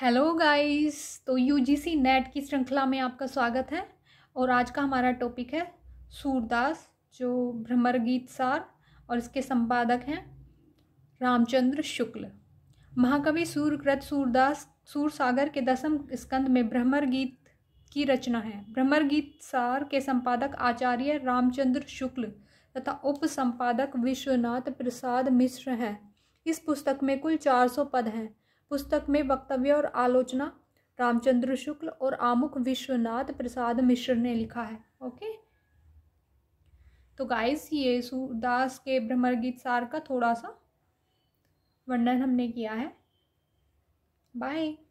hello guys तो UGC NET की श्रृंखला में आपका स्वागत है और आज का हमारा टॉपिक है सूरदास जो भ्रमर गीत सार और इसके संपादक हैं रामचंद्र शुक्ल महाकवि सूरकृत सूरदास सूर सागर के दसम स्कंद में भ्रमर गीत की रचना है भ्रमर गीत सार के संपादक आचार्य रामचंद्र शुक्ल तथा उप संपादक विश्वनाथ प्रसाद मिश्र हैं इस पुस्तक में कुल चार सौ पद हैं पुस्तक में वक्तव्य और आलोचना रामचंद्र शुक्ल और आमुख विश्वनाथ प्रसाद मिश्र ने लिखा है ओके तो गाइस ये सूरदास के भ्रमर गीत सार का थोड़ा सा वर्णन हमने किया है बाय